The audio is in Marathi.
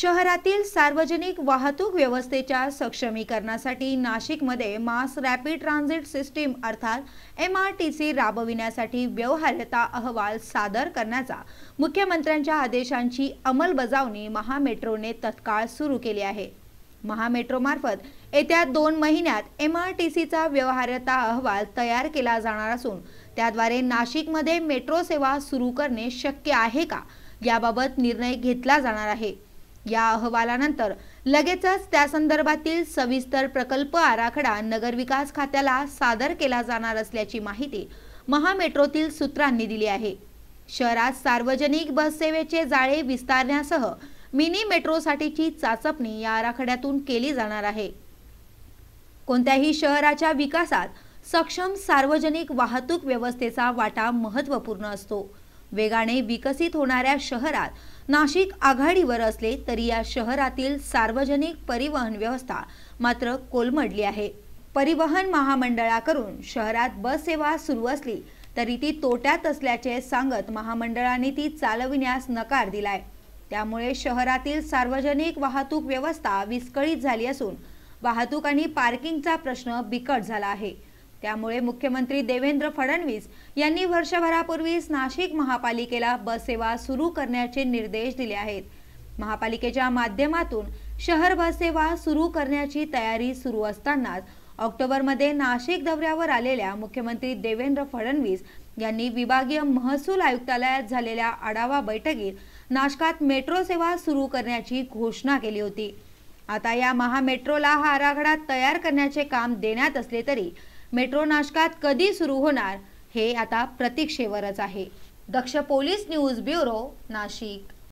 शहरातील सार्वजनिक वाहतूक व्यवस्थेच्या सक्षमीकरणासाठी नाशिकमध्ये मास रॅपिड ट्रान्झिट सिस्टीम अर्थात एम आर टी सी राबविण्यासाठी व्यवहार्यता अहवाल सादर करण्याचा मुख्यमंत्र्यांच्या आदेशांची अंमलबजावणी महामेट्रोने तत्काळ सुरू केली आहे महामेट्रोमार्फत येत्या दोन महिन्यात एम आर टी सीचा व्यवहार्यता अहवाल तयार केला जाणार असून त्याद्वारे नाशिकमध्ये मेट्रो सेवा सुरू करणे शक्य आहे का याबाबत निर्णय घेतला जाणार आहे या अहवालानंतर लगेचच त्या संदर्भातील सविस्तर प्रकल्प आराखडा विकास खात्याला सादर केला जाणार असल्याची माहिती महामेट्रोतील सूत्रांनी दिली आहे शहरात सार्वजनिक बससेवेचे जाळे विस्तारण्यासह मिनी मेट्रोसाठीची चाचपणी या आराखड्यातून केली जाणार आहे कोणत्याही शहराच्या विकासात सक्षम सार्वजनिक वाहतूक व्यवस्थेचा वाटा महत्त्वपूर्ण असतो वेगाने विकसित होणाऱ्या शहरात नाशिक आघाडीवर असले तरी या शहरातील सार्वजनिक परिवहन व्यवस्था मात्र कोलमडली आहे परिवहन महामंडळाकडून शहरात बस सेवा सुरू असली तरी ती तोट्यात असल्याचे सांगत महामंडळाने ती चालविण्यास नकार दिलाय त्यामुळे शहरातील सार्वजनिक वाहतूक व्यवस्था विस्कळीत झाली असून वाहतूक आणि पार्किंगचा प्रश्न बिकट झाला आहे त्यामुळे मुख्यमंत्री देवेंद्र फडणवीस यांनी वर्षभरापूर्वीच नाशिक महापालिकेला बससेवा सुरू करण्याचे निर्देश दिले आहेत महापालिकेच्या माध्यमातून शहर बससेवा सुरू करण्याची तयारी सुरू असतानाच ऑक्टोबरमध्ये नाशिक दौऱ्यावर आलेल्या मुख्यमंत्री देवेंद्र फडणवीस यांनी विभागीय महसूल आयुक्तालयात झालेल्या आढावा बैठकीत नाशकात मेट्रो सेवा सुरू करण्याची घोषणा केली होती आता या महामेट्रोला हा आराखडा तयार करण्याचे काम देण्यात असले तरी मेट्रो नाशकात कधी सुरू होणार हे आता प्रतीक्षेवरच आहे Daksh police news bureau Nashik